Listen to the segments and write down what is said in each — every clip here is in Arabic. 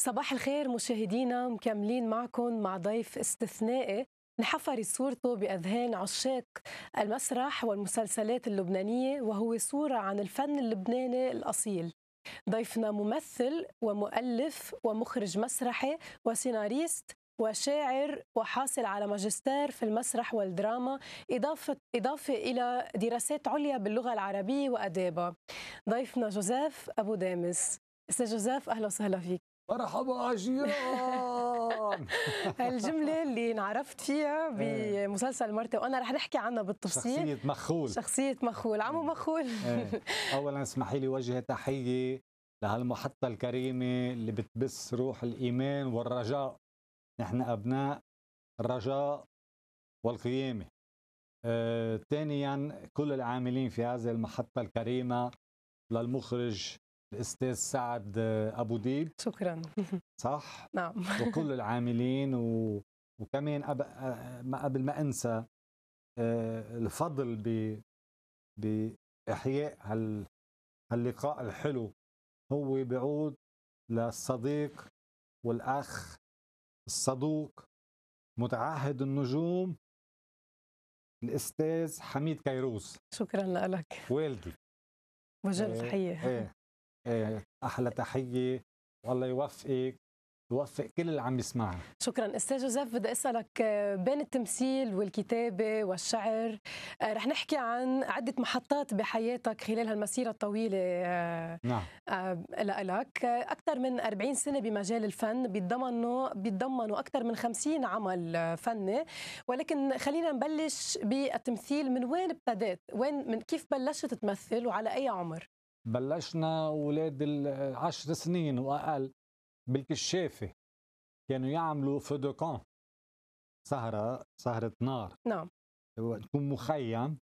صباح الخير مشاهدينا مكملين معكم مع ضيف استثنائي انحفرت صورته بأذهان عشاق المسرح والمسلسلات اللبنانية وهو صورة عن الفن اللبناني الأصيل ضيفنا ممثل ومؤلف ومخرج مسرحي وسيناريست وشاعر وحاصل على ماجستير في المسرح والدراما إضافة, إضافة إلى دراسات عليا باللغة العربية وأدابة ضيفنا جوزيف أبو دامس استاذ جوزيف اهلا وسهلا فيك مرحبا عجيان هالجمله اللي انعرفت فيها إيه. بمسلسل مرتي وأنا رح نحكي عنها بالتفصيل شخصية مخول شخصية مخول عمو إيه. مخول إيه. أولا اسمحي لي وجه تحية لهالمحطة الكريمة اللي بتبث روح الإيمان والرجاء نحن أبناء الرجاء والقيامة آه، ثانيا آه، كل العاملين في هذه المحطة الكريمة للمخرج الاستاذ سعد ابو ديب شكرا صح نعم وكل العاملين و... وكمان أب... ما قبل ما انسى آه، الفضل ب... باحياء هال... هاللقاء الحلو هو بيعود للصديق والاخ الصدوق متعهد النجوم الاستاذ حميد كيروس شكرا لك والدي وجه آه، تحيه ايه آه، احلى تحيه والله يوفقك يوفق كل اللي عم يسمعنا شكرا استاذ جوزيف بدي اسالك آه، بين التمثيل والكتابه والشعر آه، رح نحكي عن عده محطات بحياتك خلال هالمسيره الطويله نعم لك اكثر من 40 سنه بمجال الفن بيتضمنوا بيتضمنوا اكثر من 50 عمل فني ولكن خلينا نبلش بالتمثيل من وين ابتدات وين من كيف بلشت تمثل وعلى اي عمر بلشنا اولاد العشر سنين واقل بالكشافه كانوا يعملوا فودوكون سهره سهره نار نعم تكون مخيم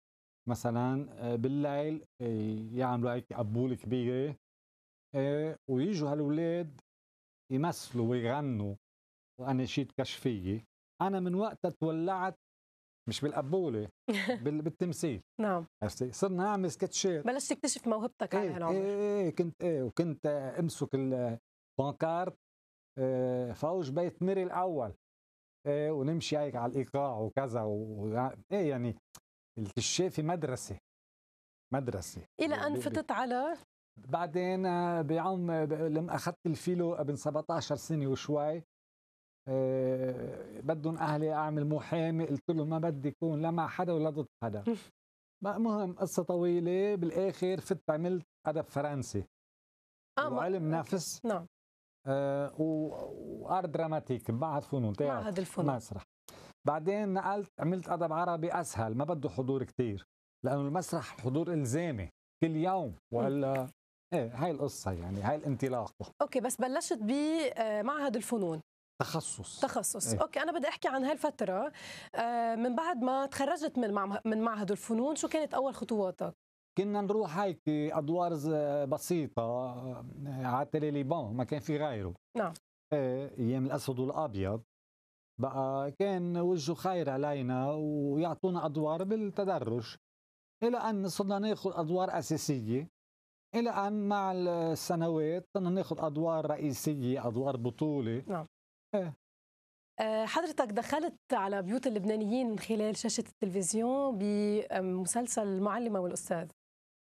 مثلا آه، بالليل آه، يعملوا هيك قبول كبيره آه، ويجوا هالاولاد يمثلوا ويغنوا واناشيد كشفيه انا من وقتها تولعت مش بالقبوله بالتمثيل نعم عرفتي صرنا اعمل سكتشات بلشت تكتشف موهبتك على إيه، هالعمر ايه, ايه كنت ايه وكنت امسك البانكارت آه، فوج بيت ميري الاول ايه ونمشي هيك على الايقاع وكذا و... ايه يعني الكشافه مدرسه مدرسه الى ان فتت على بعدين آه، بعم لما اخذت الفيلو قبل 17 سنه وشوي آه، بدهم اهلي اعمل محامي قلت لهم ما بدي يكون لا مع حدا ولا ضد حدا مهم قصه طويله بالاخر فت عملت ادب فرنسي آه وعلم نفس نعم آه وارت دراماتيك معهد فنون معهد الفنون مسرح بعدين نقلت عملت ادب عربي اسهل ما بده حضور كتير لانه المسرح حضور الزامي كل يوم ولا ايه هاي القصه يعني هاي الانطلاقه اوكي بس بلشت بمعهد آه، الفنون تخصص تخصص أيه. اوكي انا بدي احكي عن هالفتره آه، من بعد ما تخرجت من من معهد الفنون شو كانت اول خطواتك كنا نروح هيك ادوار بسيطه آه، على تليليبون ما كان في غيره نعم إيه، ايام الاسود والابيض بقى كان وجهه خير علينا ويعطونا ادوار بالتدرج الى ان صرنا ناخذ ادوار اساسيه الى ان مع السنوات صرنا ناخذ ادوار رئيسيه ادوار بطوله نعم. آه. آه، حضرتك دخلت على بيوت اللبنانيين من خلال شاشة التلفزيون بمسلسل المعلمة والأستاذ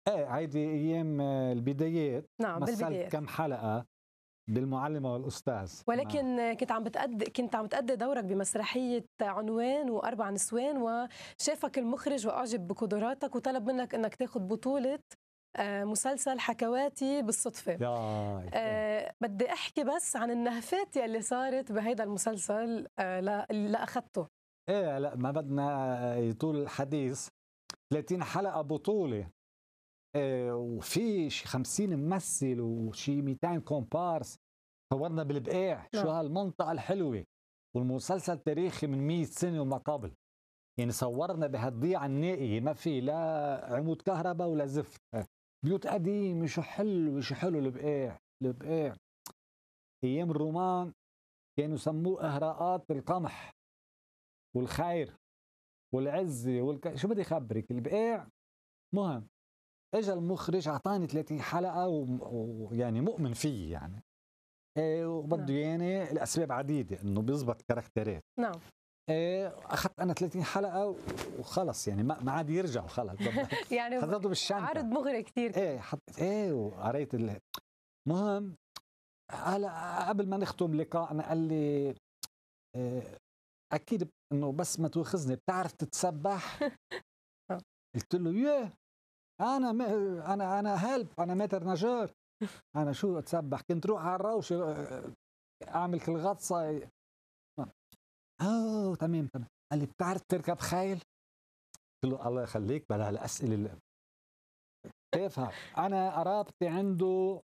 ايه عادي ايام البدايات نعم مثلت بالبدايات كم حلقه بالمعلمه والاستاذ ولكن نعم. كنت عم بتأدي كنت عم تأدي دورك بمسرحيه عنوان واربع نسوان وشافك المخرج واعجب بقدراتك وطلب منك انك تاخذ بطوله آه، مسلسل حكواتي بالصدفة آه بدي أحكي بس عن النهفات يلي صارت بهيدا المسلسل آه، اللي أخذته إيه لا ما بدنا يطول الحديث 30 حلقة بطولة إيه وفي شي 50 ممثل وشي 200 كومبارس صورنا بالبقاع نعم. شو هالمنطقة الحلوة والمسلسل تاريخي من 100 سنة وما قبل يعني صورنا بهالضيعة النائية ما في لا عمود كهرباء ولا زفت بيوت قديمة شو حلو شو حلو البقاع البقاع أيام الرومان كانوا يسموه إهراءات القمح والخير والعزة والك... شو بدي خبرك البقاع مهم اجى المخرج اعطاني 30 حلقه ويعني و... مؤمن فيه يعني إيه وبده اياني نعم. يعني الاسباب عديده انه بيزبط كاركترات نعم آه، اخذت انا 30 حلقه وخلص يعني ما عاد يرجعوا خلص يعني حطيته بالشنطه عرض مغري كثير ايه حطيت ايه وقريت المهم هلا قبل ما نختم لقاءنا قال لي إيه اكيد انه بس ما تواخذني بتعرف تتسبح قلت له يا انا م... انا انا هيلب انا متر نجار انا شو اتسبح كنت روح على الروشه آه، اعمل كل غطسه اوه تمام تمام قال لي بتعرف تركب خيل؟ قلت له الله يخليك بلا الاسئله اللي تافهه انا قرابتي عنده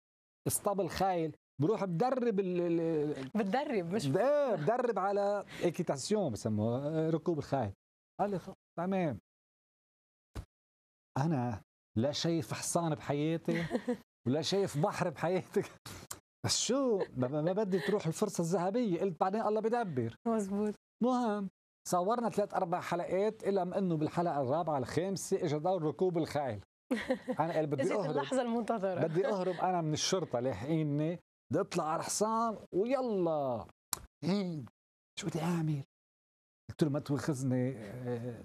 اسطبل خيل بروح بدرب ال بتدرب مش ايه بدرب على ايكيتاسيون بسموها ركوب الخيل قال لي تمام انا لا شايف حصان بحياتي ولا شايف بحر بحياتي بس شو ما بدي تروح الفرصه الذهبيه قلت بعدين الله بدبر مزبوط مهم صورنا ثلاث اربع حلقات الا انه بالحلقه الرابعه الخامسه اجى دور ركوب الخيل انا قال بدي اهرب اللحظه المنتظره بدي اهرب انا من الشرطه لاحقيني بدي اطلع على الحصان ويلا شو بدي اعمل؟ قلت له ما توخذني آه،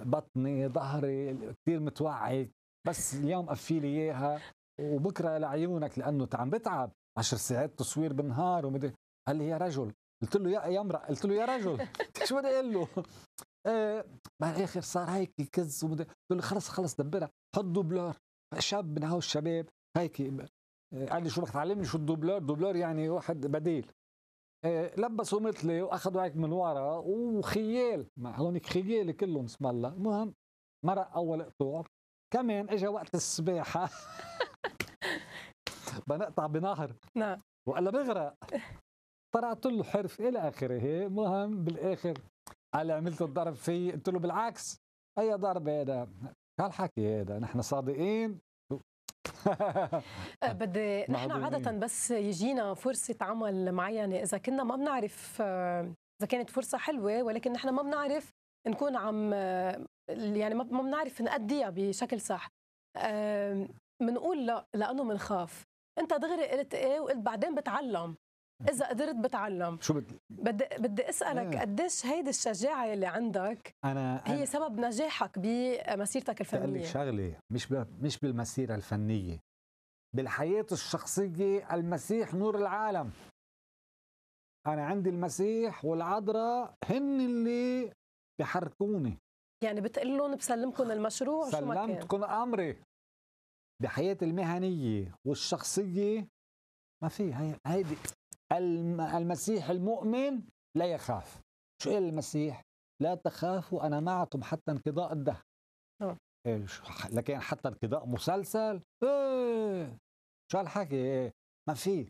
بطني ظهري كثير متوعك بس اليوم قفي لي اياها وبكره لعيونك لانه عم بتعب 10 ساعات تصوير بالنهار ومدري قال لي يا رجل قلت له يا يا امراه قلت له يا رجل شو بدي اقول له ايه بالاخر صار هيك كز قلت له خلص خلص دبرها حط دوبلور شاب من هول الشباب هيك آه، قال لي شو بدك تعلمني شو الدوبلور دوبلور يعني واحد بديل آه، لبسوا مثلي واخذوا هيك من ورا وخيال مع هونيك خيال كلهم اسم الله المهم مرق اول قطوع كمان اجى وقت السباحه بنقطع بنهر نعم وقال بغرق طلعت له حرف الى اخره مهم بالاخر قال عملت الضرب فيه قلت له بالعكس اي ضرب هذا هالحكي هذا نحن صادقين أه، بدي نحن عادة بس يجينا فرصة عمل معينة إذا كنا ما بنعرف آه، إذا كانت فرصة حلوة ولكن نحن ما بنعرف نكون عم آه، يعني ما بنعرف نأديها بشكل صح بنقول لا لأنه بنخاف انت دغري قلت ايه وقلت بعدين بتعلم اذا قدرت بتعلم شو بدي بدي اسالك آه. قديش هيدي الشجاعه اللي عندك أنا... هي أنا... سبب نجاحك بمسيرتك الفنيه لك شغله مش ب... مش بالمسيره الفنيه بالحياه الشخصيه المسيح نور العالم انا عندي المسيح والعذراء هن اللي بحركوني يعني بتقول لهم بسلمكم المشروع سلمتكم شو ما كان. امري بحياتي المهنية والشخصية ما في هي هيدي المسيح المؤمن لا يخاف شو قال المسيح لا تخافوا أنا معكم حتى انقضاء الدهر نعم. لكن حتى انقضاء مسلسل ايه شو هالحكي ايه ما في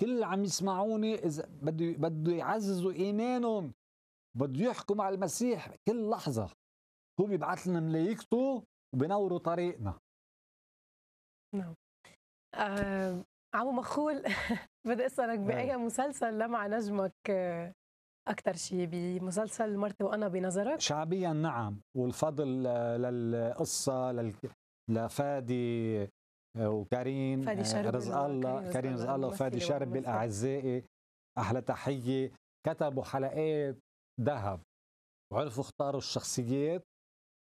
كل اللي عم يسمعوني اذا بده بده يعززوا ايمانهم بده يحكوا مع المسيح كل لحظه هو بيبعث لنا ملايكته وبنوروا طريقنا نعم آه، عمو مخول بدي اسالك نعم. باي مسلسل لمع نجمك اكثر شيء بمسلسل مرتي وانا بنظرك شعبيا نعم والفضل للقصه لل... لفادي آه، وكريم فادي آه، رزق الله كريم رزق الله وفادي شرب الاعزائي احلى تحيه كتبوا حلقات ذهب وعرفوا اختاروا الشخصيات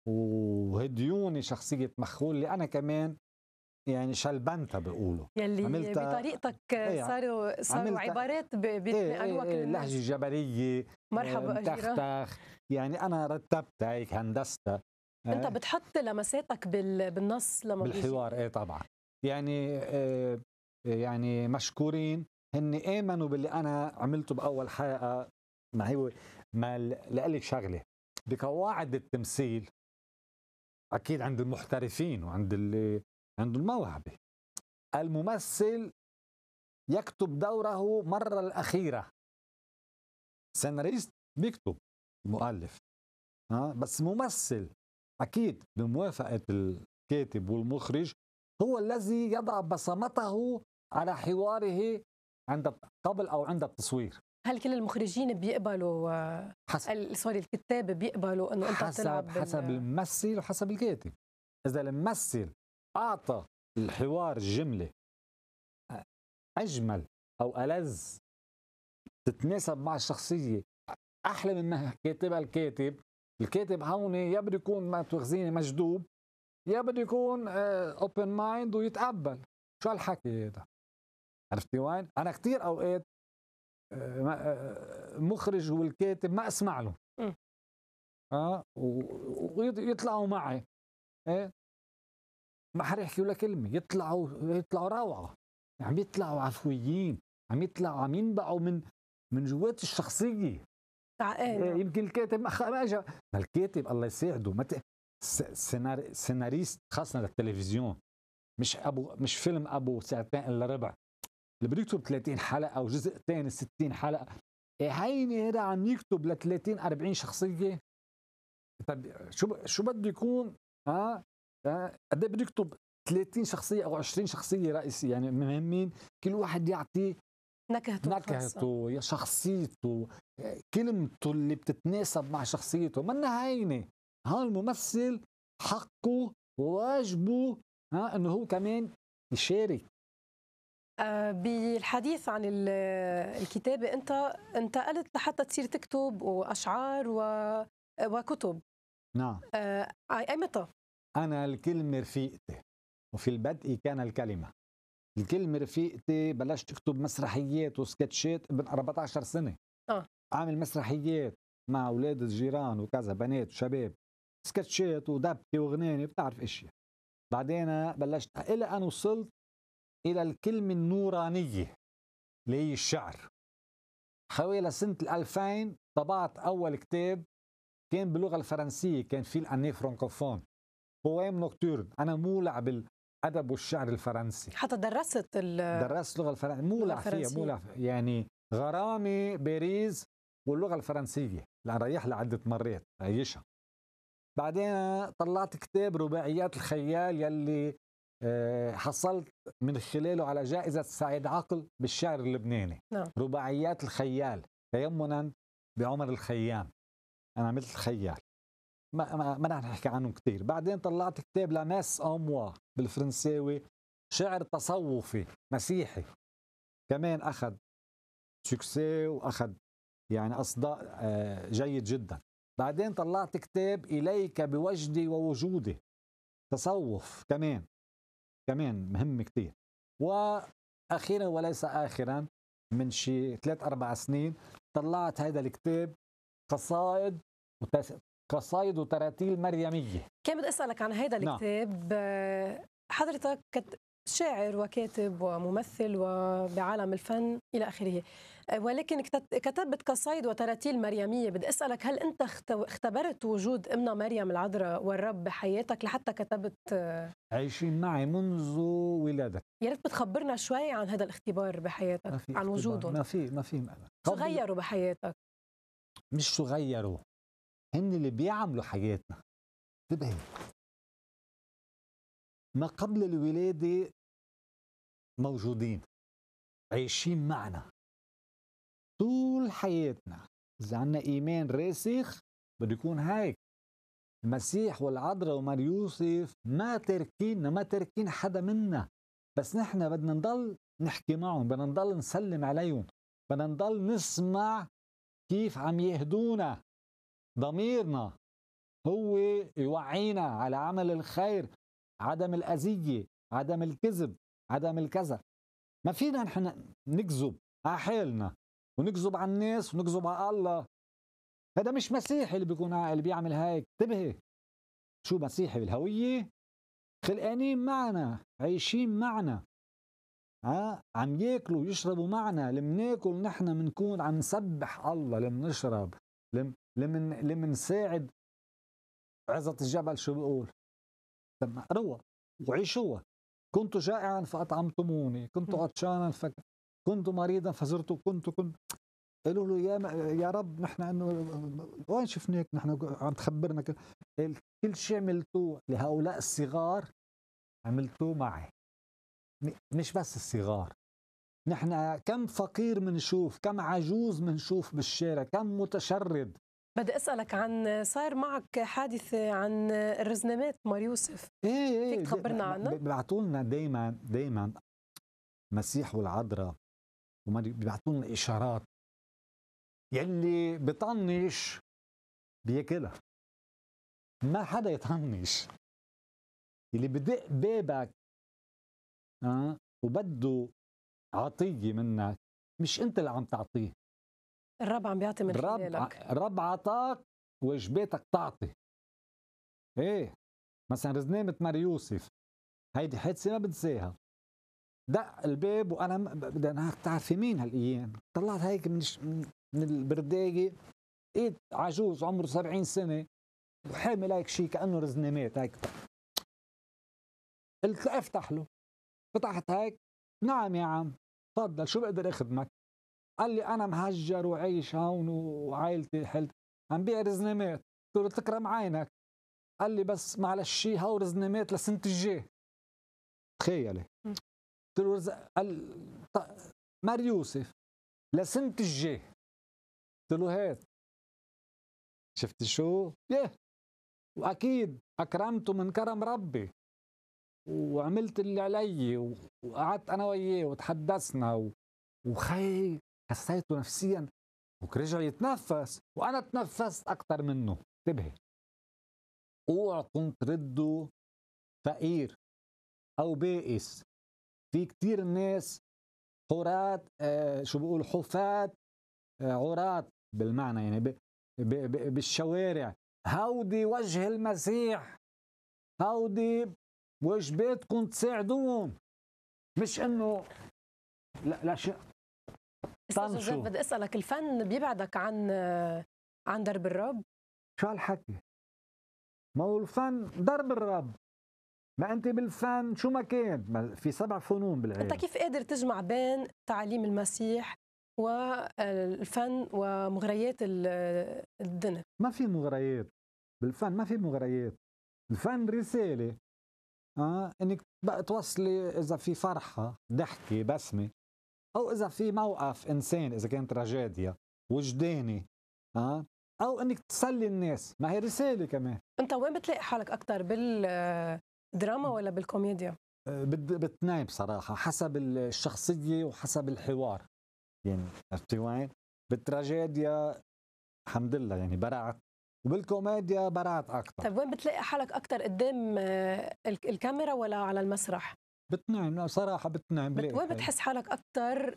وهديوني شخصية مخول اللي أنا كمان يعني شلبنتا بيقولوا يلي عملت بطريقتك إيه يعني صاروا صاروا عبارات بيتنقلوها ايه ايه ايه لهجة جبلية مرحبا تختخ إيه، يعني أنا رتبتها هيك هندستها أنت إيه. بتحط لمساتك بالنص لما بالحوار إيه طبعا يعني يعني مشكورين هن آمنوا باللي أنا عملته بأول حلقة ما هو ما لقلك شغلة بقواعد التمثيل أكيد عند المحترفين وعند اللي عنده الموهبة الممثل يكتب دوره مرة الأخيرة سيناريست بيكتب المؤلف ها بس ممثل أكيد بموافقة الكاتب والمخرج هو الذي يضع بصمته على حواره عند قبل أو عند التصوير هل كل المخرجين بيقبلوا آه، حسب سوري الكتاب بيقبلوا انه انت حسب تلعب حسب الممثل وحسب الكاتب اذا الممثل أعطى الحوار الجملة أجمل أو ألذ تتناسب مع الشخصية أحلى أنها كاتبها الكاتب الكاتب هون يا بده يكون ما تخزيني مجذوب يا بده يكون اوبن آه، مايند ويتقبل شو هالحكي هذا عرفتي وين انا كثير اوقات آه، آه، مخرج والكاتب ما اسمع له اه ويطلعوا معي ايه ما حدا يحكي ولا كلمه يطلعوا يطلعوا روعه عم يطلعوا عفويين عم يطلعوا عم ينبعوا من من جوات الشخصيه إيه، يمكن الكاتب ما اجى ما الكاتب الله يساعده ما ت... سينار... سيناريست خاصه للتلفزيون مش ابو مش فيلم ابو ساعتين الا ربع اللي بده يكتب 30 حلقه او جزء ثاني 60 حلقه إيه، هيني هذا عم يكتب ل 30 40 شخصيه طب شو ب... شو بده يكون ها آه، قد بده يكتب 30 شخصيه او 20 شخصيه رئيسيه يعني مهمين كل واحد يعطي نكهته نكهته يا شخصيته آه، كلمته اللي بتتناسب مع شخصيته منا هينه هون الممثل حقه وواجبه ها انه هو كمان يشارك آه، بالحديث عن الكتابة أنت انتقلت لحتى تصير تكتب وأشعار و... وكتب نعم آه، أي متى أنا الكلمة رفيقتي وفي البدء كان الكلمة الكلمة رفيقتي بلشت أكتب مسرحيات وسكتشات ابن 14 سنة آه. عامل مسرحيات مع أولاد الجيران وكذا بنات وشباب سكتشات ودبكة وغنانة بتعرف إشي بعدين بلشت إلى أن وصلت إلى الكلمة النورانية اللي هي الشعر حوالي سنة 2000 طبعت أول كتاب كان باللغة الفرنسية كان في الأني فرانكوفون بوام إيه نوكتورن أنا مولع بالأدب والشعر الفرنسي حتى درست ال درست اللغة الفرنسية مولع فيها مولع يعني غرامي باريس واللغة الفرنسية لأن ريح لعده عدة مرات عايشها بعدين طلعت كتاب رباعيات الخيال يلي آه، حصلت من خلاله على جائزة سعيد عقل بالشعر اللبناني نعم. رباعيات الخيال تيمنا بعمر الخيام أنا عملت الخيال ما ما رح نحكي عنهم كثير بعدين طلعت كتاب لاناس اموا بالفرنساوي شعر تصوفي مسيحي كمان اخذ سكسي واخذ يعني اصداء آه، جيد جدا بعدين طلعت كتاب اليك بوجدي ووجودي تصوف كمان كمان مهم كثير واخيرا وليس اخرا من شي ثلاث اربع سنين طلعت هذا الكتاب قصائد قصايد وتراتيل مريميه كان بدي اسالك عن هذا نعم. الكتاب نعم. حضرتك شاعر وكاتب وممثل وبعالم الفن الى اخره آه، ولكن كتبت قصايد وتراتيل مريميه بدي اسالك هل انت اختبرت وجود امنا مريم العذراء والرب بحياتك لحتى كتبت آه، عايشين معي منذ ولادتي يا ريت بتخبرنا شوي عن هذا الاختبار بحياتك عن وجودهم ما في ما في شو غيروا بحياتك مش شو غيروا هن اللي بيعملوا حياتنا انتبهي ما قبل الولادة موجودين عايشين معنا طول حياتنا إذا عنا إيمان راسخ بده يكون هيك المسيح والعذراء ومار يوسف ما تركينا ما تركين حدا منا بس نحن بدنا نضل نحكي معهم بدنا نضل نسلم عليهم بدنا نضل نسمع كيف عم يهدونا ضميرنا هو يوعينا على عمل الخير عدم الأذية عدم الكذب عدم الكذا ما فينا نحن نكذب على حالنا ونكذب على الناس ونكذب على الله هذا مش مسيحي اللي بيكون اللي بيعمل هيك انتبهي شو مسيحي بالهوية خلقانين معنا عايشين معنا ها عم ياكلوا ويشربوا معنا لما ناكل نحن بنكون عم نسبح الله لما نشرب لما لمن لمن ساعد عزة الجبل شو بيقول لما اقروها وعيشوها كنت جائعا فاطعمتموني كنت عطشانا ف... كنت مريضا فزرت كنت كنت قالوا له يا يا رب نحن انه وين شفناك نحن عم تخبرنا كل, كل شيء عملتوه لهؤلاء الصغار عملتوه معي مش بس الصغار نحن كم فقير منشوف كم عجوز منشوف بالشارع كم متشرد بدي اسالك عن صاير معك حادثه عن الرزنامات مار يوسف ايه ايه, إيه، فيك تخبرنا عنها؟ بيبعتوا لنا دائما دائما مسيح والعذراء بيبعتوا لنا اشارات يلي بطنش بياكلها ما حدا يطنش اللي بدق بابك أه وبده عطيه منك مش انت اللي عم تعطيه الرب عم بيعطي من الرب الرب عطاك واجباتك تعطي ايه مثلا رزنامة مار يوسف هيدي حادثة ما بنساها دق الباب وانا بدي انا تعرفي مين هالايام طلعت هيك من من البرداقه لقيت عجوز عمره 70 سنه وحامل هيك شيء كانه رزنامات هيك قلت افتح له فتحت هيك نعم يا عم تفضل شو بقدر اخدمك قال لي انا مهجر وعيش هون وعائلتي حلت عم بيع رزنامات قلت له تكرم عينك قال لي بس معلش هاو رزنامات لسنه الجاي تخيلي قلت له رز... قال مار يوسف لسنه الجاي قلت له هات شفت شو؟ ياه واكيد اكرمته من كرم ربي وعملت اللي علي وقعدت انا وياه وتحدثنا و... وخي حسيته نفسيا ورجع يتنفس وانا تنفست اكثر منه انتبهي اوعكم تردوا فقير او بائس في كثير ناس حرات آه شو بقول حفاة آه عراة بالمعنى يعني ب ب ب بالشوارع هودي وجه المسيح هودي واجباتكم تساعدوهم مش انه لا لا شيء استاذ بدي اسالك الفن بيبعدك عن عن درب الرب شو هالحكي ما هو الفن درب الرب ما انت بالفن شو ما كان ما في سبع فنون بالعلم انت كيف قادر تجمع بين تعاليم المسيح والفن آه، ومغريات الدنيا ما في مغريات بالفن ما في مغريات الفن رساله اه انك توصلي اذا في فرحه ضحكه بسمه او اذا في موقف انسان اذا كانت تراجيديا وجداني اه او انك تسلي الناس ما هي رساله كمان انت وين بتلاقي حالك اكثر بالدراما آه، ولا بالكوميديا آه، بتنام بصراحه حسب الشخصيه وحسب الحوار يعني عرفتي وين بالتراجيديا الحمد لله يعني برعت وبالكوميديا برعت اكثر طيب وين بتلاقي حالك اكثر قدام آه، الكاميرا ولا على المسرح بتنعم صراحه بتنعم بت... وين أيوة. بتحس حالك اكثر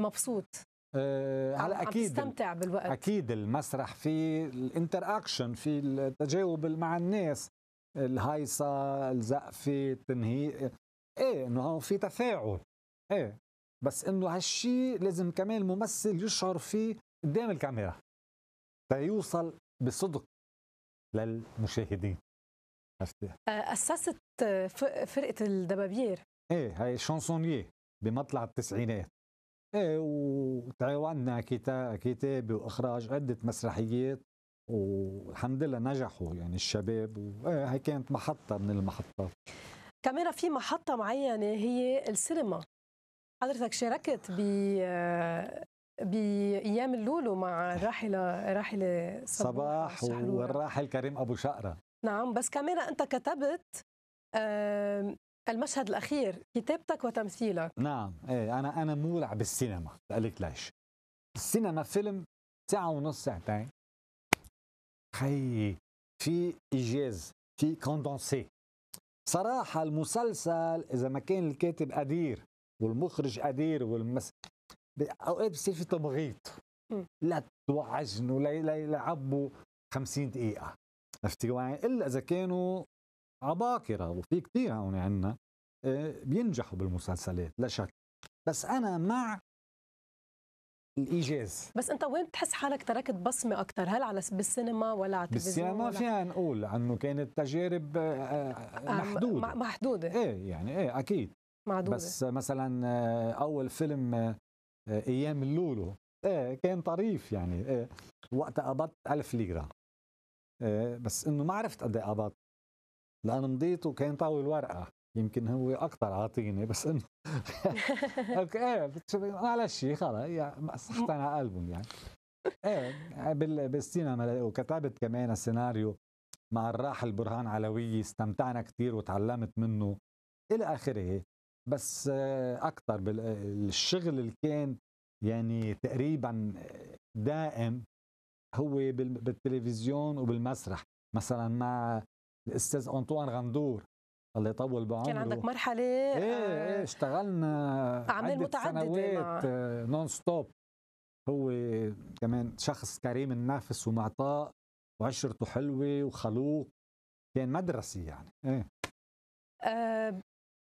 مبسوط أه على اكيد عم تستمتع بالوقت اكيد المسرح في الانتر اكشن في التجاوب مع الناس الهيصه الزقفه التنهيق ايه انه في تفاعل ايه بس انه هالشيء لازم كمان الممثل يشعر فيه قدام الكاميرا تيوصل بصدق للمشاهدين اسست فرقه الدبابير ايه هاي شانسونيه بمطلع التسعينات ايه وتعاوننا كتابه واخراج عده مسرحيات والحمد لله نجحوا يعني الشباب وهي كانت محطه من المحطات كمان في محطه معينه هي السينما حضرتك شاركت ب بايام اللولو مع الراحله راحله صباح, صباح والراحل كريم ابو شقره نعم بس كمان انت كتبت المشهد الاخير كتابتك وتمثيلك نعم ايه انا انا مولع بالسينما لك ليش السينما فيلم ساعه ونص ساعتين خي في ايجاز في كوندونسي صراحة المسلسل إذا ما كان الكاتب قدير والمخرج قدير والمس أوقات بصير في تمغيط لا توعجن ولا يعبوا 50 دقيقة عرفتي يعني الا اذا كانوا عباقره وفي كثير هون عندنا آه، بينجحوا بالمسلسلات لا شك بس انا مع الايجاز بس انت وين بتحس حالك تركت بصمه اكثر هل على بالسينما ولا على التلفزيون بالسينما فينا نقول عنه كانت تجارب آه، آه، محدوده محدوده ايه يعني ايه اكيد معدودة. بس مثلا اول فيلم ايام اللولو ايه كان طريف يعني ايه وقتها قبضت 1000 ليره آه، بس انه ما عرفت قد ايه قبض لانه مضيت وكان طاول ورقه يمكن هو اكثر عاطيني بس انه اوكي معلش إيه، خلص يعني صحت على قلبهم يعني ايه بالسينما وكتبت كمان سيناريو مع الراحل برهان علوي استمتعنا كثير وتعلمت منه الى اخره بس آه، اكثر بالشغل اللي كان يعني تقريبا دائم هو بالتلفزيون وبالمسرح مثلا مع الاستاذ انطوان غندور الله يطول بعمره كان عندك مرحله ايه ايه اشتغلنا اعمال متعدده مع... نون ستوب هو كمان شخص كريم النفس ومعطاء وعشرته حلوه وخلوق كان مدرسي يعني ايه أه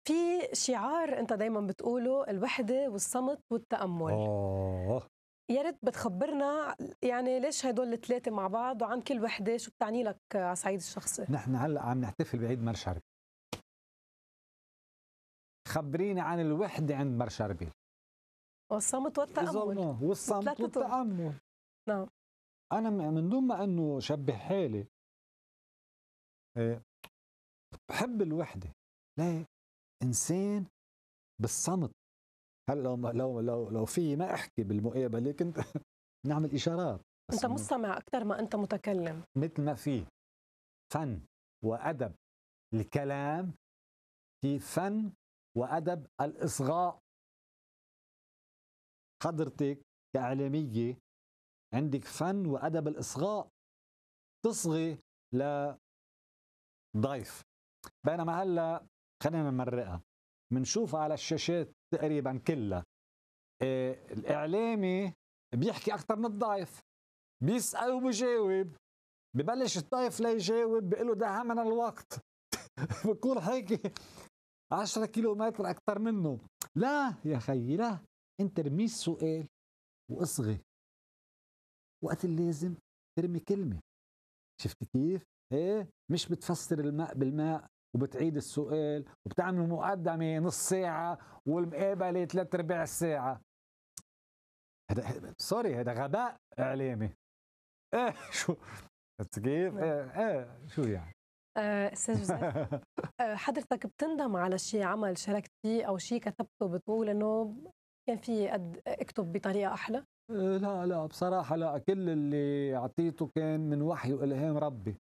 في شعار انت دايما بتقوله الوحده والصمت والتامل أوه. يا ريت بتخبرنا يعني ليش هدول الثلاثة مع بعض وعن كل وحدة شو بتعني لك على الصعيد الشخصي؟ نحن هلا عم نحتفل بعيد مر شربي. خبريني عن الوحدة عند مر شربي. والصمت والتأمل والصمت والتأمل نعم أنا من دون ما إنه شبه حالي آه، بحب الوحدة ليه؟ إنسان بالصمت هلا لو لو لو لو في ما احكي بالمقابله كنت نعمل اشارات انت مستمع اكثر ما انت متكلم مثل ما في فن وادب الكلام في فن وادب الاصغاء حضرتك كاعلاميه عندك فن وادب الاصغاء تصغي لضيف بينما هلا خلينا نمرقها بنشوف على الشاشات تقريبا كلها إيه، الاعلامي بيحكي اكثر من الضيف بيسال وبجاوب ببلش الضيف ليجاوب بيقول له ده الوقت بكون هيك 10 كيلو متر اكثر منه لا يا خيي لا انت ارمي السؤال واصغي وقت اللازم ترمي كلمه شفت كيف؟ ايه مش بتفسر الماء بالماء وبتعيد السؤال وبتعمل مقدمه نص ساعه والمقابله ثلاث ارباع الساعه هذا سوري هذا غباء اعلامي ايه شو كيف؟ نعم. ايه ايه شو يعني؟ آه، استاذ أه حضرتك بتندم على شيء عمل شاركت فيه او شيء كتبته بتقول انه كان في قد اكتب بطريقه احلى؟ آه، لا لا بصراحة لا كل اللي أعطيته كان من وحي وإلهام ربي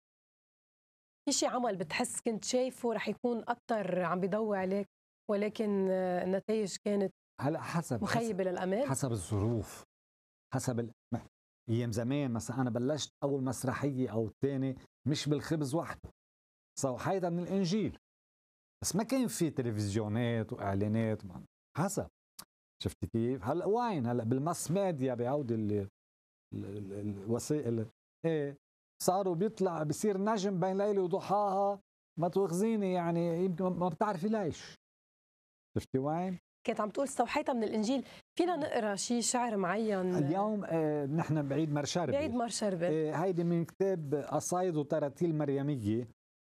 في شيء عمل بتحس كنت شايفه رح يكون اكثر عم بيضوي عليك ولكن النتائج كانت هلا حسب مخيبه للامال حسب الظروف حسب ال... ايام زمان مثلا انا بلشت اول مسرحيه او الثانيه مش بالخبز وحده سو حيدا من الانجيل بس ما كان في تلفزيونات واعلانات ما. حسب شفتي كيف؟ هلا وين هلا بالماس ميديا بيعود الوسائل ايه صاروا بيطلع بصير نجم بين ليله وضحاها ما توخزيني يعني يمكن ما بتعرفي ليش شفتي وين؟ كانت عم تقول استوحيتها من الانجيل فينا نقرا شيء شعر معين اليوم آه نحن بعيد مر شربي بعيد مر شربي آه هيدي من كتاب قصايد وتراتيل مريميه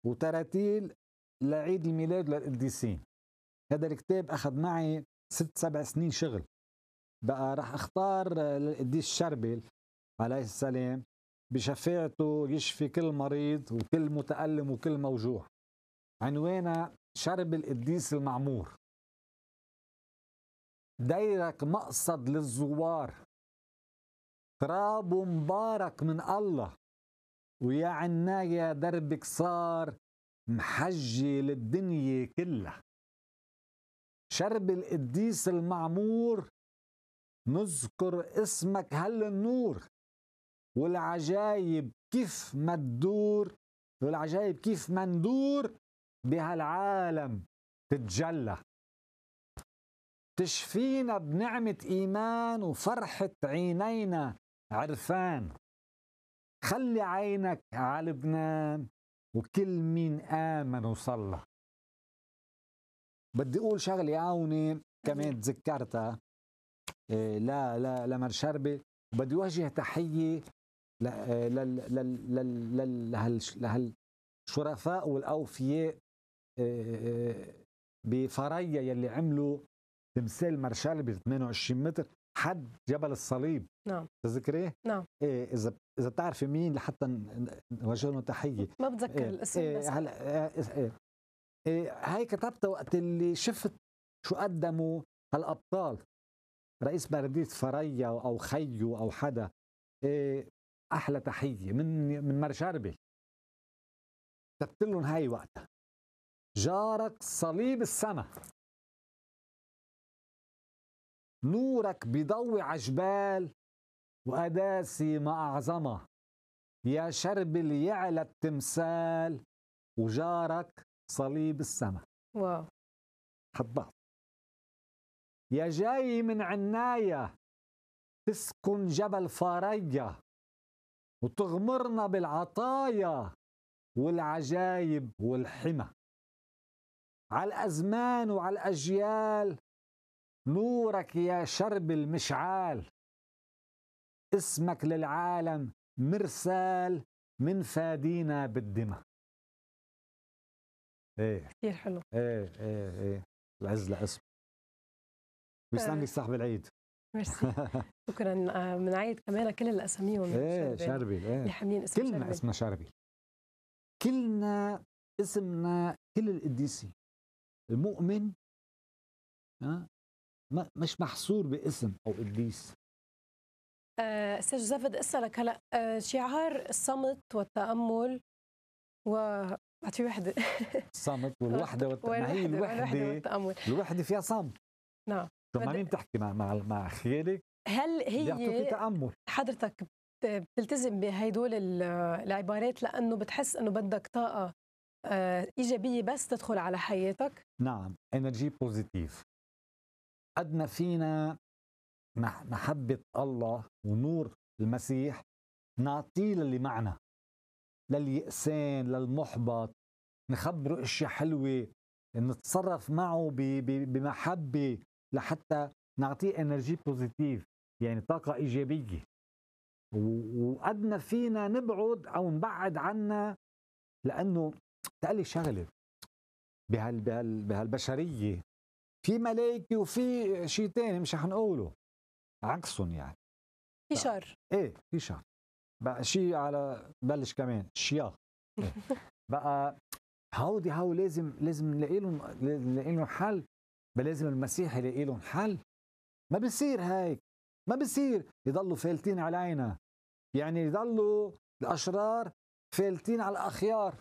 وتراتيل لعيد الميلاد للقديسين هذا الكتاب اخذ معي ست سبع سنين شغل بقى راح اختار آه، للقديس شربل عليه السلام بشفاعته يشفي كل مريض وكل متألم وكل موجوع عنوانها شرب القديس المعمور ديرك مقصد للزوار تراب مبارك من الله ويا عناية دربك صار محجي للدنيا كلها شرب القديس المعمور نذكر اسمك هل النور والعجايب كيف ما تدور والعجايب كيف ما ندور بهالعالم تتجلى تشفينا بنعمة إيمان وفرحة عينينا عرفان خلي عينك على لبنان وكل مين آمن وصلى بدي أقول شغلة عوني كمان تذكرتها إيه لا لا لمر شربي بدي وجه تحية لهالشرفاء آه، والاوفياء آه، آه، بفريا يلي عملوا تمثال مرشال ب 28 متر حد جبل الصليب نعم تذكريه؟ نعم إيه اذا اذا بتعرفي مين لحتى نوجه لهم تحيه ما بتذكر إيه الاسم إيه هلا إيه, إيه, إيه هاي كتبتها وقت اللي شفت شو قدموا هالابطال رئيس بلديه فريا او خيو او حدا إيه احلى تحيه من من مرشربي كتبت لهم هاي وقتها جارك صليب السما نورك بضوي عجبال وقداسي ما أعظمها يا شرب اللي يعلى التمثال وجارك صليب السما واو يا جاي من عناية تسكن جبل فارية وتغمرنا بالعطايا والعجايب والحمى على الأزمان وعلى الأجيال نورك يا شرب المشعال اسمك للعالم مرسال من فادينا بالدمى ايه كثير حلو ايه ايه ايه العز لاسم ويسلم لك آه. صاحب العيد ميرسي شكرا بنعيد آه، كمان كل الاسامي ايه شربي ايه اسم كلنا شربي. اسمنا شربي كلنا اسمنا كل القديسين المؤمن ها آه، مش محصور باسم او قديس آه، استاذ جوزيف بدي اسالك هلا شعار الصمت والتامل و اعطي وحده الصمت والوحده والتامل الوحده والتامل الوحده فيها صمت نعم مع مين بتحكي مع مع مع خيالك هل هي تامل حضرتك بتلتزم بهدول العبارات لانه بتحس انه بدك طاقه آه، ايجابيه بس تدخل على حياتك نعم انرجي بوزيتيف قد ما فينا محبه الله ونور المسيح نعطيه للي معنا لليأسان للمحبط نخبره اشياء حلوه نتصرف معه بمحبه لحتى نعطيه انرجي بوزيتيف يعني طاقه ايجابيه وقد ما فينا نبعد او نبعد عنا لانه تقلي شغله بهال بهال بهالبشريه في ملائكه وفي شيء ثاني مش رح نقوله عكسهم يعني في شر ايه في شر بقى شيء على بلش كمان شياخ إيه. بقى هودي هاو لازم لازم نلاقي لهم نلاقي لهم حل بلازم المسيح يلاقي لهم حل ما بصير هيك ما بصير يضلوا فالتين علينا يعني يضلوا الاشرار فالتين على الاخيار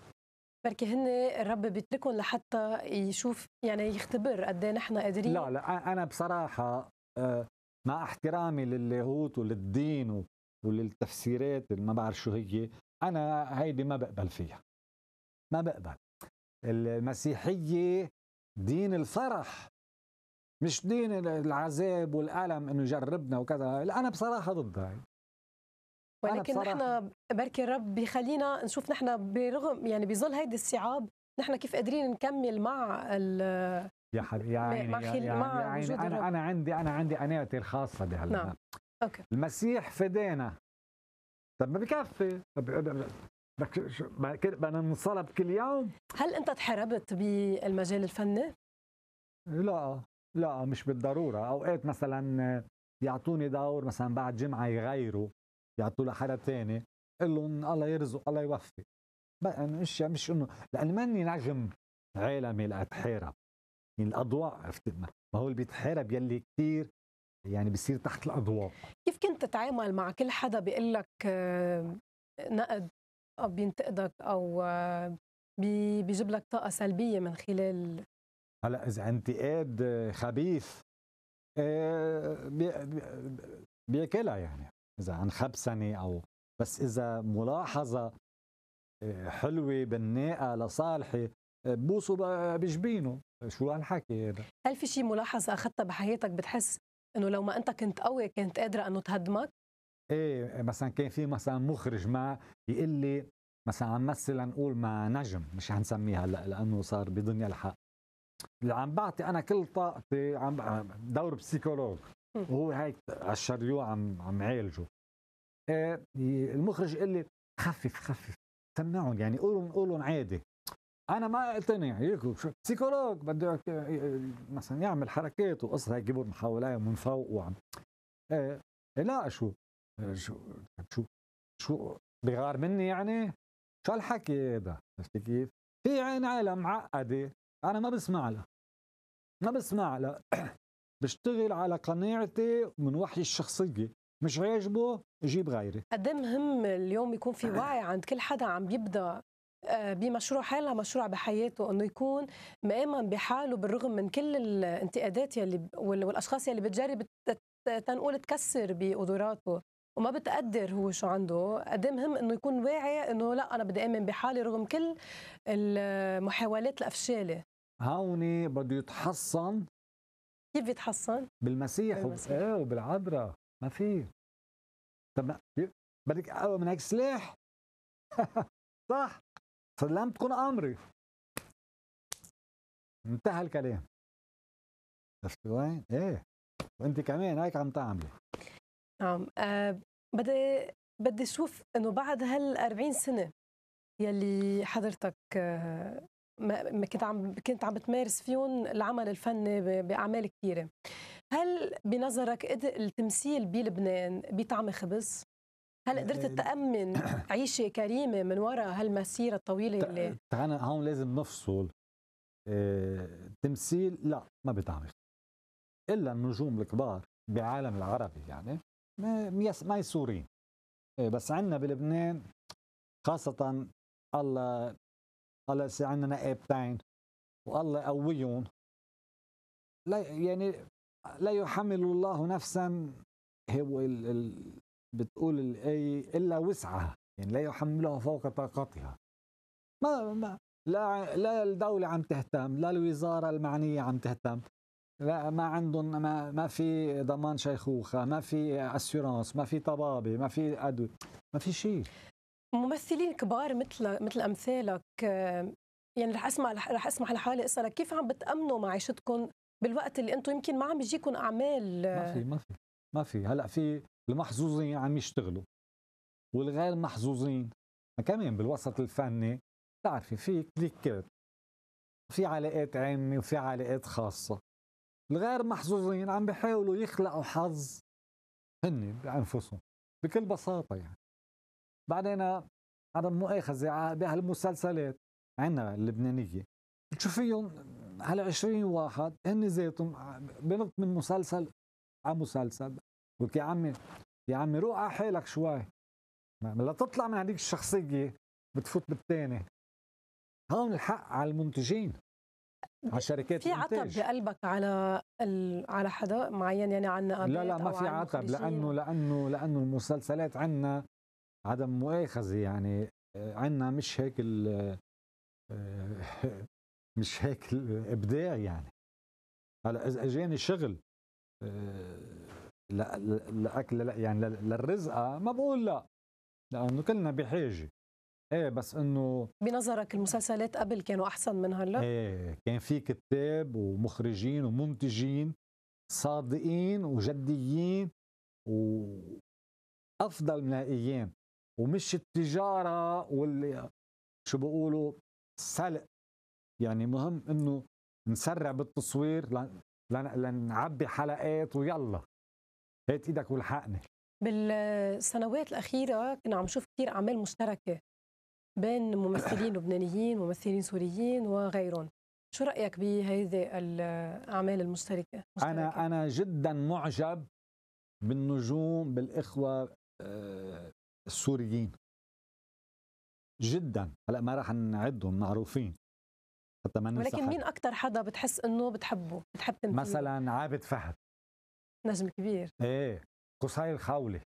بركي هن الرب بيتركهم لحتى يشوف يعني يختبر قد ايه نحن قادرين لا لا انا بصراحه آه، مع احترامي لللاهوت وللدين وللتفسيرات اللي ما بعرف شو هي انا هيدي ما بقبل فيها ما بقبل المسيحيه دين الفرح مش دين العذاب والألم إنه يجربنا وكذا لا أنا بصراحة ضد هاي ولكن نحن بركي الرب بيخلينا نشوف نحن برغم يعني بظل هيدي الصعاب نحن كيف قادرين نكمل مع ال يا حبيبي يا عيني مع, يا يا عيني أنا, أنا عندي أنا عندي قناعتي الخاصة بهال نعم أوكي. المسيح فدانا طب ما بكفي طب بدك بدنا ننصلب كل يوم هل انت تحربت بالمجال الفني؟ لا لا مش بالضروره اوقات مثلا يعطوني دور مثلا بعد جمعه يغيروا يعطوا لحدا تاني قول لهم الله يرزق الله يوفق بقى يعني مش مش انه لان ماني نجم عالمي لاتحارب يعني الاضواء عرفت ما هو اللي بيتحارب يلي كثير يعني بصير تحت الاضواء كيف كنت تتعامل مع كل حدا بيقول لك آه، نقد او بينتقدك او آه، بيجيب لك طاقه سلبيه من خلال هلا اذا انتقاد خبيث آه، بياكلها يعني اذا عن خبسنه او بس اذا ملاحظه آه، حلوه بناءه لصالحي آه، بوصوا بجبينه شو هالحكي هذا هل في شيء ملاحظه اخذتها بحياتك بتحس انه لو ما انت كنت قوي كنت قادره انه تهدمك ايه مثلا كان في مثلا مخرج ما يقول لي مثلا عم مثل نقول مع نجم مش حنسميه هلا لانه صار بدنيا الحق اللي عم بعطي انا كل طاقتي عم دور بسيكولوج وهو هيك على الشريو عم عم عالجه آه، المخرج قال لي خفف خفف سمعهم يعني قولهم قولهم عادي انا ما اقتنع هيك سيكولوج بده مثلا يعمل حركات وقصص هيك جيبهم حواليه من فوق وعم إيه لا شو آه، شو شو شو بغار مني يعني شو هالحكي هذا عرفت كيف؟ في عين عالم معقده انا ما بسمع لها ما بسمع لها بشتغل على قناعتي من وحي الشخصيه مش عاجبه جيب غيري قد إيه مهم اليوم يكون في وعي عند كل حدا عم يبدا آه، بمشروع حالها مشروع بحياته انه يكون مآمن بحاله بالرغم من كل الانتقادات يلي والاشخاص يلي بتجرب تنقول تكسر بقدراته وما بتقدر هو شو عنده قد إيه مهم انه يكون واعي انه لا انا بدي امن بحالي رغم كل المحاولات الافشاله هون بده يتحصن كيف بيتحصن؟ بالمسيح, بالمسيح. وب... ايه وبالعذراء ما في طب بدك اقوى من هيك سلاح صح فلم تكون امري انتهى الكلام شفتي وين؟ ايه وانت كمان هيك عم تعملي نعم أه بدي بدي اشوف انه بعد هال 40 سنه يلي حضرتك آه، ما كنت عم كنت عم بتمارس فيهم العمل الفني باعمال كثيره هل بنظرك التمثيل بلبنان بطعم خبز هل قدرت آه، تأمن عيشة كريمة من وراء هالمسيرة الطويلة اللي تعال هون لازم نفصل التمثيل آه، لا ما خبز إلا النجوم الكبار بعالم العربي يعني ما ما يسورين آه، بس عندنا بلبنان خاصة الله هلا هسه عندنا ابتين والله يقويهم لا يعني لا يحمل الله نفسا هو ال ال بتقول الآية إلا وسعها يعني لا يحملها فوق طاقتها ما, ما لا لا الدولة عم تهتم لا الوزارة المعنية عم تهتم لا ما عندهم ما, ما في ضمان شيخوخة ما في أسيرانس ما في طبابة ما في أدوية ما في شيء ممثلين كبار مثل مثل امثالك يعني رح اسمع رح اسمح لحالي اسالك كيف عم بتامنوا معيشتكم بالوقت اللي انتم يمكن ما عم يجيكم اعمال ما في ما في ما في هلا في المحظوظين عم يشتغلوا والغير محظوظين كمان بالوسط الفني بتعرفي في كليكات في علاقات عامة وفي علاقات خاصة الغير محظوظين عم بيحاولوا يخلقوا حظ هن بأنفسهم بكل بساطة يعني بعدين هذا مؤاخذة آه، بهالمسلسلات عنا اللبنانية بتشوفيهم فيهم على 20 واحد هن ذاتهم آه، بنط من مسلسل على مسلسل ولك يا عمي يا عمي روح على حالك شوي لتطلع من هذيك الشخصية بتفوت بالثاني هون الحق على المنتجين على شركات في عتب بقلبك على ال... على حدا معين يعني عن لا لا ما في عتب لانه لانه لانه المسلسلات عندنا عدم مؤاخذه يعني آه، عندنا مش هيك آه، مش هيك الابداع يعني هلا اذا اجاني شغل آه، لا لاكل لا يعني للرزقه ما بقول لا لانه كلنا بحاجه ايه بس انه بنظرك المسلسلات قبل كانوا احسن من هلا؟ ايه كان في كتاب ومخرجين ومنتجين صادقين وجديين وافضل من الايام ومش التجاره واللي شو بيقولوا سلق يعني مهم انه نسرع بالتصوير لنعبي حلقات ويلا هات ايدك والحقني بالسنوات الاخيره كنا عم نشوف كثير اعمال مشتركه بين ممثلين لبنانيين وممثلين سوريين وغيرهم شو رايك بهذه الاعمال المشتركه انا انا جدا معجب بالنجوم بالاخوه آه، السوريين جدا هلا ما رح نعدهم معروفين حتى ما ولكن مين اكثر حدا بتحس انه بتحبه بتحب تمثيله مثلا عابد فهد نجم كبير ايه قصاي الخولي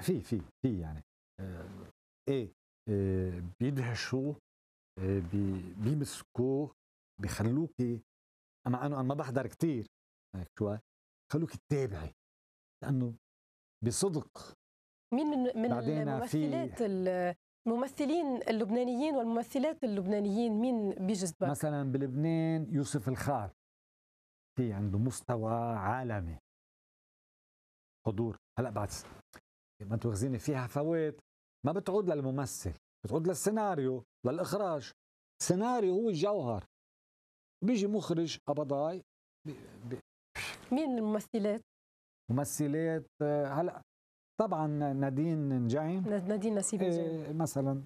في في في يعني آه، ايه, إيه بيدهشوا إيه بيمسكوه بخلوكي مع انه انا ما بحضر كثير هيك شوي خلوك تتابعي لانه بصدق مين من من الممثلات الممثلين اللبنانيين والممثلات اللبنانيين مين بيجذبك؟ مثلا بلبنان يوسف الخار في عنده مستوى عالمي حضور هلا بعد ما تواخذيني فيها فوات ما بتعود للممثل بتعود للسيناريو للاخراج سيناريو هو الجوهر بيجي مخرج قبضاي بي بي مين الممثلات؟ ممثلات آه، هلا طبعا نادين نجعي نادين نسيب إيه، نجعي مثلا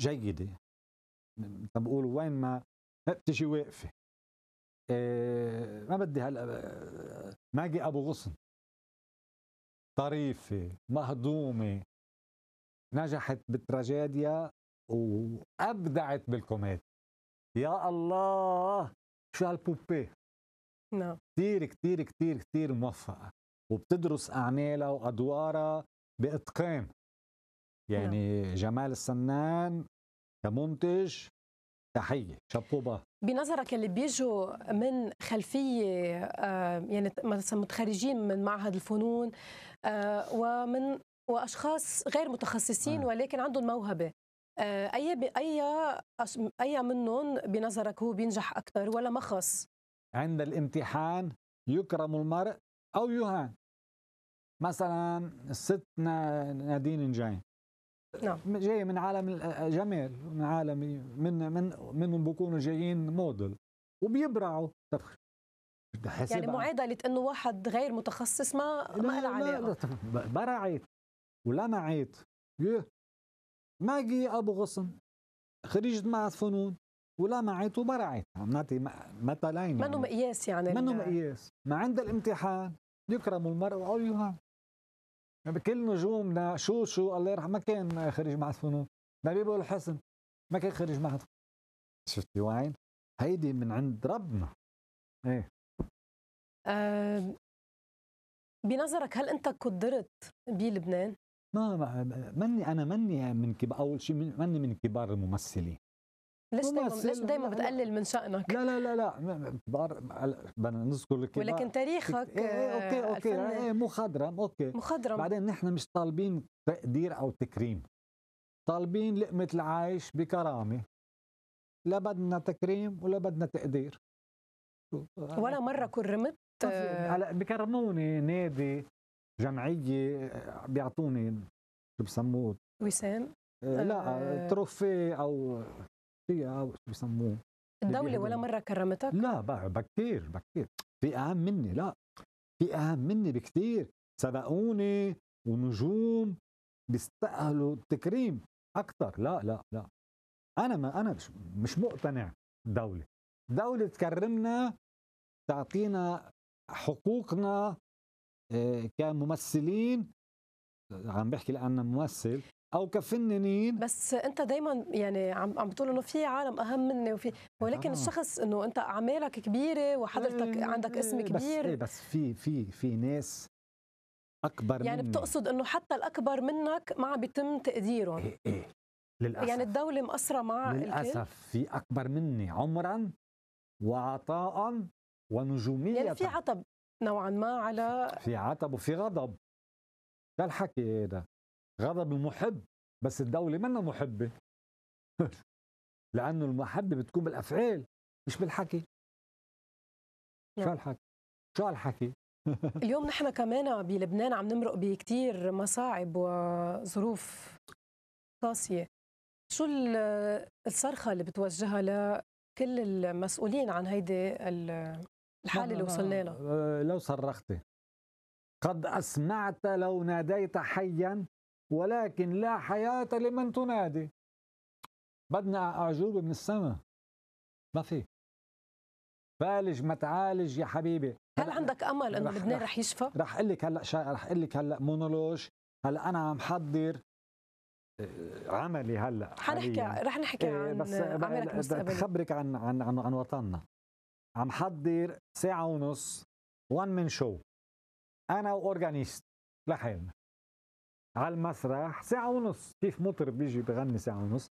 جيده طب بقول وين ما ما بتجي واقفه إيه ما بدي هلا ماجي ابو غصن طريفه مهضومه نجحت بالتراجيديا وابدعت بالكوميديا يا الله شو هالبوبيه نعم كثير كثير كثير كثير موفقه وبتدرس اعمالها وادوارها باتقان يعني نعم. جمال السنان كمنتج تحيه شابوبا بنظرك اللي بيجوا من خلفيه آه، يعني مثلا متخرجين من معهد الفنون آه، ومن واشخاص غير متخصصين نعم. ولكن عندهم موهبه آه، اي اي اي منهم بنظرك هو بينجح اكثر ولا مخص عند الامتحان يكرم المرء او يهان مثلا الست نادين نجاي نعم جايه من عالم جمال آه، من عالم من من من بكونوا جايين موديل وبيبرعوا طب يعني معادلة انه واحد غير متخصص ما ما لها علاقة برعت ولمعت ماجي ابو غصن خريجة معهد فنون ولمعت وبرعت عم نعطي مثلين منه يعني. مقياس يعني منه مقياس ما عند الامتحان يكرم المرء وعيوها كل نجومنا شو شو الله يرحمه ما كان خريج معهد فنون نبيب الحسن ما كان خريج معهد شفتي وين هيدي من عند ربنا ايه أه بنظرك هل انت قدرت بلبنان؟ ما مني انا مني من كب... اول شيء مني من كبار الممثلين ليش دايما ليش دايما بتقلل من شأنك؟ لا لا لا لا بدنا نذكر لك ولكن تاريخك ايه ايه اوكي آه، اوكي ايه مخضرم اوكي مخضرم بعدين نحن مش طالبين تقدير او تكريم طالبين لقمة العيش بكرامة لا بدنا تكريم ولا بدنا تقدير ولا مرة كرمت آه، هلا بكرموني نادي جمعية آه، بيعطوني شو بسموه وسام إيه، لا تروفي او الشخصيه آه، شو بيسموه الدوله ولا مره كرمتك؟ لا بكير بكير في اهم مني لا في اهم مني بكثير سبقوني ونجوم بيستاهلوا التكريم اكثر لا لا لا انا ما انا مش مقتنع دوله دوله تكرمنا تعطينا حقوقنا آه، كممثلين عم بحكي لأنا ممثل او كفنانين بس انت دائما يعني عم عم بتقول انه في عالم اهم مني وفي ولكن آه. الشخص انه انت اعمالك كبيره وحضرتك إيه عندك اسم كبير بس إيه بس في في في ناس اكبر يعني مني. بتقصد انه حتى الاكبر منك ما عم بيتم تقديرهم إيه إيه. للاسف يعني الدوله مقصره مع للاسف الكل؟ في اكبر مني عمرا وعطاء ونجوميه يعني في عتب نوعا ما على في عتب وفي غضب ده الحكي هذا إيه غضب المحب بس الدولة منا محبة لأنه المحبة بتكون بالأفعال مش بالحكي شو هالحكي شو هالحكي اليوم نحن كمان بلبنان عم نمرق بكتير مصاعب وظروف قاسية شو الصرخة اللي بتوجهها لكل المسؤولين عن هيدي الحالة اللي وصلنا لها آه، لو صرختي قد أسمعت لو ناديت حيا ولكن لا حياة لمن تنادي بدنا أعجوبة من السماء ما في بالج ما تعالج يا حبيبي هل عندك امل انه لبنان رح يشفى؟ رح اقول لك هلا شا... رح اقول لك هلا مونولوج هلا انا عم حضر آه، عملي هلا حنحكي رح نحكي إيه، عن بس عملك بدي خبرك عن عن عن, عن وطننا عم حضر ساعة ونص وان من شو انا واورجانيست لحالنا على المسرح ساعة ونص كيف مطرب بيجي بغني ساعة ونص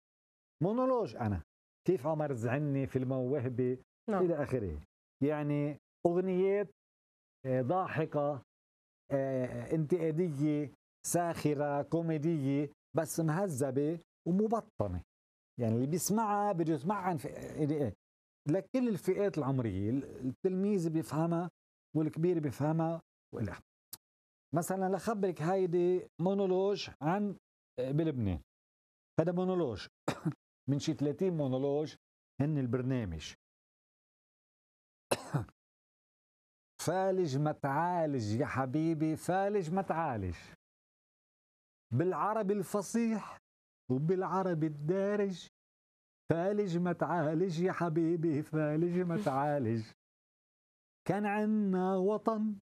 مونولوج أنا كيف عمر زعني في الموهبة نعم. إلى آخره يعني أغنيات آه، ضاحكة آه، آه، انتقادية ساخرة كوميدية بس مهذبة ومبطنة يعني اللي بيسمعها بده يسمعها في... إيه؟ لكل الفئات العمرية التلميذ بيفهمها والكبير بيفهمها والى مثلا لخبرك هيدي مونولوج عن آه، بلبنان هذا مونولوج من شي 30 مونولوج هن البرنامج فالج ما تعالج يا حبيبي فالج ما تعالج بالعربي الفصيح وبالعربي الدارج فالج ما تعالج يا حبيبي فالج ما تعالج كان عنا وطن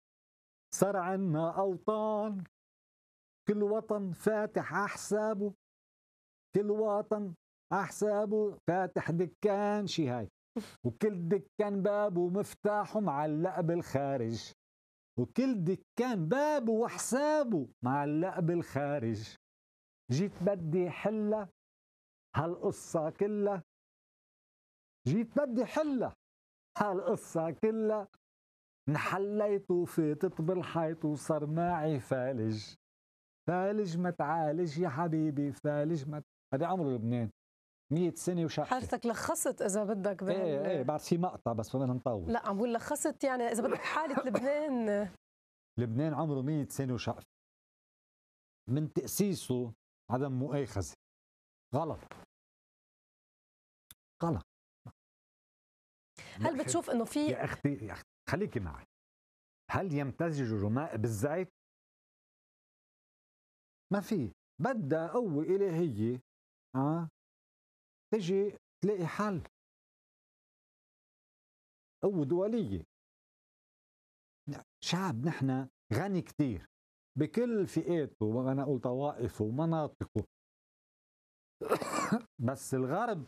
صار عنا أوطان كل وطن فاتح أحسابه كل وطن أحسابه فاتح دكان شي هاي وكل دكان بابه مفتاحه معلق بالخارج وكل دكان بابه وحسابه معلق بالخارج جيت بدي حلة هالقصة كلها جيت بدي حلة هالقصة كلها انحليت وفاتت بالحيط وصار معي فالج فالج ما تعالج يا حبيبي فالج ما هذا عمره لبنان 100 سنه وشقة حضرتك لخصت اذا بدك بال... ايه ايه بعد في مقطع بس ما بدنا نطول لا عم بقول لخصت يعني اذا بدك حاله لبنان لبنان عمره 100 سنه وشقفه من تاسيسه عدم مؤاخذه غلط غلط هل بتشوف انه في يا اختي يا اختي خليكي معي هل يمتزج الرماء بالزيت؟ ما في بدها قوة إلهية آه تجي تلاقي حل قوة دولية شعب نحن غني كتير بكل فئاته وأنا أقول طوائفه ومناطقه بس الغرب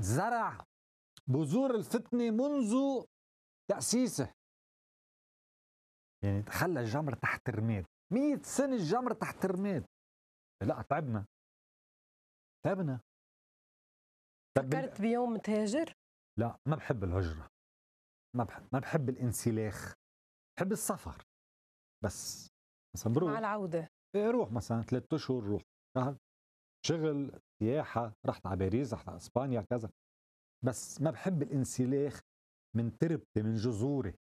زرع بذور الفتنة منذ تأسيسه يعني تخلى الجمر تحت رماد مئة سنة الجمر تحت رماد لا تعبنا تعبنا فكرت بيوم تهاجر؟ لا ما بحب الهجرة ما بحب ما بحب الانسلاخ بحب السفر بس مثلا بروح مع العودة ايه روح مثلا ثلاثة اشهر روح شهر شغل سياحة رحت على باريس رحت على اسبانيا كذا بس ما بحب الانسلاخ من تربتي من جذوري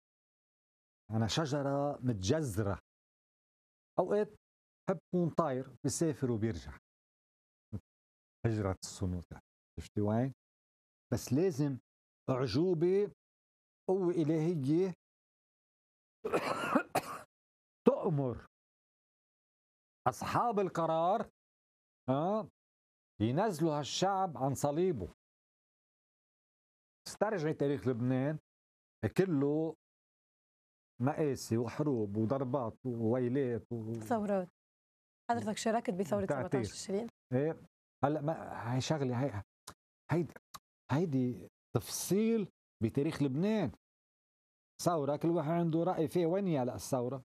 أنا شجرة متجذرة أوقات بحب كون طاير بسافر وبيرجع هجرة الصنوطة شفتي وين؟ بس لازم أعجوبة قوة إلهية تؤمر أصحاب القرار آه ينزلوا هالشعب عن صليبه استرجعي تاريخ لبنان كله مآسي وحروب وضربات وويلات و... ثورات حضرتك شاركت بثورة 17 تشرين ايه هلا ما هي شغله هي هيدي هيدي تفصيل بتاريخ لبنان ثورة كل واحد عنده رأي فيه وين هي هلا الثورة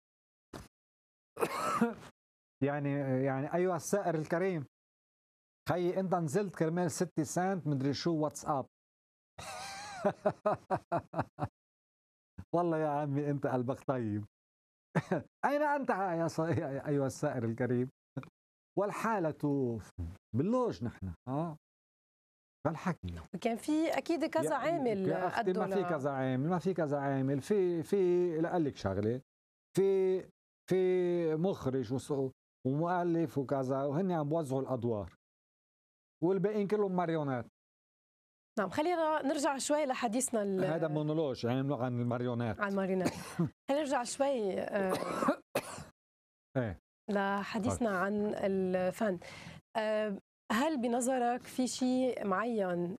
يعني يعني أيها السائر الكريم خيي أنت نزلت كرمال 6 سنت مدري شو واتساب والله يا عمي انت قلبك طيب اين انت يا ص... ايها السائر الكريم والحالة باللوج نحن اه فالحكي كان في اكيد كذا عامل قدوا ما في كذا عامل ما في كذا عامل في في لقال لك شغله في في مخرج ومؤلف وكذا وهن عم بوزعوا الادوار والباقيين كلهم ماريونات نعم خلينا نرجع شوي لحديثنا هذا مونولوج يعني عن الماريونات عن الماريونات خلينا نرجع شوي آه، ايه لحديثنا طيب. عن الفن آه، هل بنظرك في شيء معين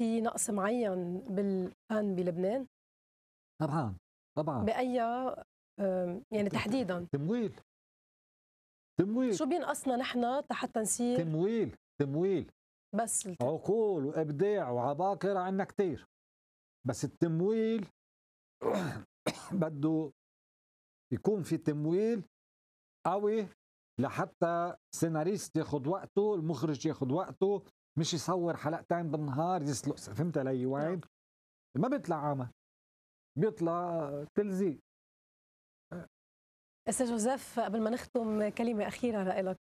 في نقص معين بالفن بلبنان؟ طبعا طبعا بأي آه، يعني تحديدا تمويل تمويل شو بينقصنا نحن حتى نصير تمويل تمويل بس التمويل. عقول وابداع وعباقره عندنا كثير بس التمويل بده يكون في تمويل قوي لحتى سيناريست ياخذ وقته المخرج ياخذ وقته مش يصور حلقتين بالنهار يسلق فهمت علي وين نعم. ما بيطلع عمل بيطلع تلزيق استاذ جوزيف قبل ما نختم كلمه اخيره لك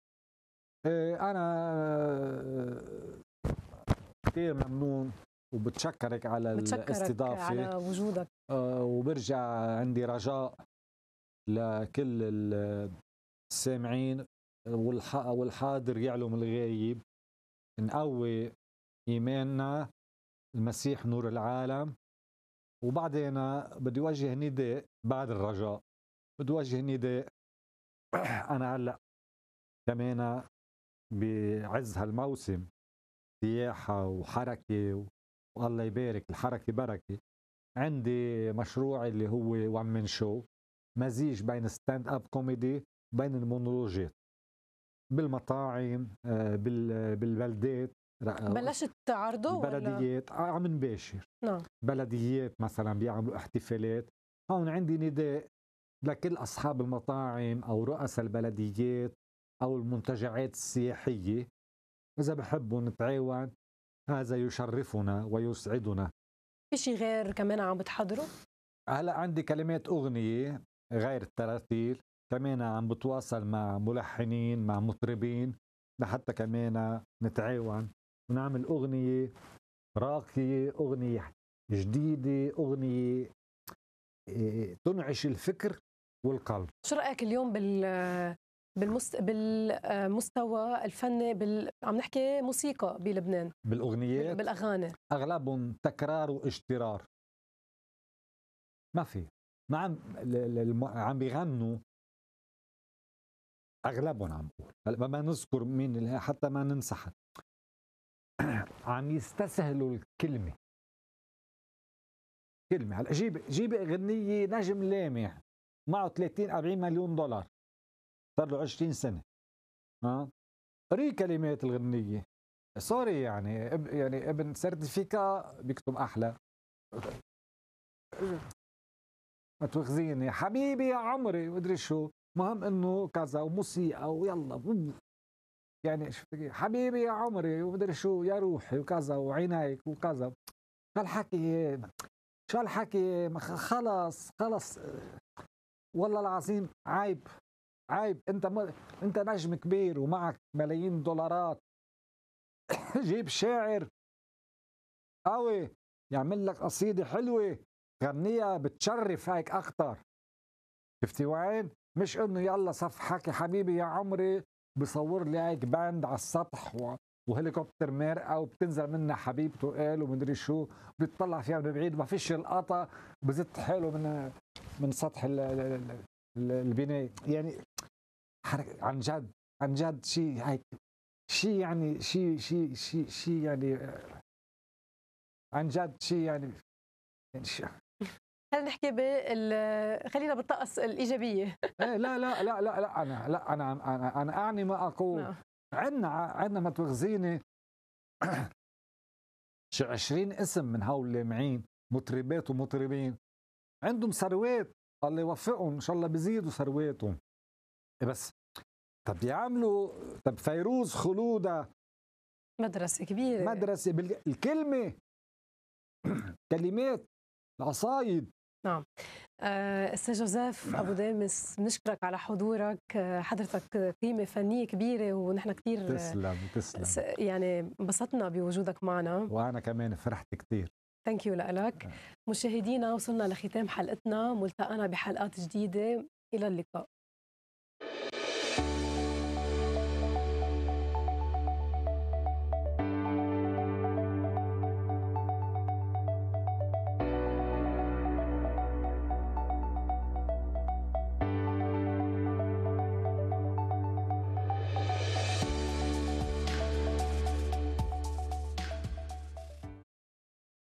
إيه، انا كثير ممنون وبتشكرك على بتشكرك الاستضافه على وجودك آه، وبرجع عندي رجاء لكل السامعين والحاضر يعلم الغايب نقوي ايماننا المسيح نور العالم وبعدين بدي وجه نداء بعد الرجاء بدي وجه نداء انا هلا كمان بعز هالموسم سياحة وحركة والله يبارك الحركة بركة عندي مشروع اللي هو من شو مزيج بين ستاند اب كوميدي بين المونولوجات بالمطاعم آه، بالبلدات بلشت تعرضه بلديات ولا؟ آه، عم نباشر نعم بلديات مثلا بيعملوا احتفالات هون عندي نداء لكل اصحاب المطاعم او رؤساء البلديات او المنتجعات السياحيه إذا بحبوا نتعاون هذا يشرفنا ويسعدنا في شيء غير كمان عم بتحضره؟ هلا عندي كلمات اغنيه غير التراتيل كمان عم بتواصل مع ملحنين مع مطربين لحتى كمان نتعاون ونعمل اغنيه راقيه اغنيه جديده اغنيه إيه، تنعش الفكر والقلب شو رايك اليوم بال بالمست... بالمستوى الفني بال... عم نحكي موسيقى بلبنان بالاغنيات بالاغاني اغلبهم تكرار واشترار ما في ما عم عم بيغنوا اغلبهم عم بقول هلا ما نذكر مين حتى ما ننسحن عم يستسهلوا الكلمه كلمه هلا جيب جيب اغنيه نجم لامع معه 30 40 مليون دولار صار له 20 سنه ها قري كلمات الغنيه سوري يعني اب يعني ابن سيرتيفيكا بيكتب احلى ما تخزيني حبيبي يا عمري مدري شو مهم انه كذا وموسيقى ويلا يعني حبيبي يا عمري ومدري شو يا روحي وكذا وعينيك وكذا شو هالحكي شو هالحكي خلص خلص والله العظيم عيب عيب انت م... انت نجم كبير ومعك ملايين دولارات جيب شاعر قوي يعمل لك قصيده حلوه غنيها بتشرف هيك اكثر شفتي وين؟ مش انه يلا صف حكي حبيبي يا عمري بصور لي هيك باند على السطح و... وهليكوبتر مارقه وبتنزل منها حبيبته قال ومدري شو بتطلع فيها من بعيد ما فيش القطع بزت حاله من من سطح البناء يعني حركة عن جد عن جد شيء هيك شيء يعني شيء شيء شيء شيء يعني عن جد شيء يعني, يعني خلينا نحكي بال خلينا بالطقس الايجابيه ايه لا لا لا لا لا انا لا انا انا, أنا اعني ما اقول نعم. عندنا عندنا ما تغزيني شو 20 اسم من هول اللامعين مطربات ومطربين عندهم ثروات الله يوفقهم ان شاء الله بيزيدوا ثرواتهم بس طب يعملوا طب فيروز خلودة مدرسة كبيرة مدرسة بالكلمة كلمات العصايد نعم آه، استاذ جوزيف نعم. ابو دامس بنشكرك على حضورك آه، حضرتك قيمه فنيه كبيره ونحن كثير آه، تسلم تسلم يعني انبسطنا بوجودك معنا وانا كمان فرحت كثير ثانك يو لك نعم. مشاهدينا وصلنا لختام حلقتنا ملتقانا بحلقات جديده الى اللقاء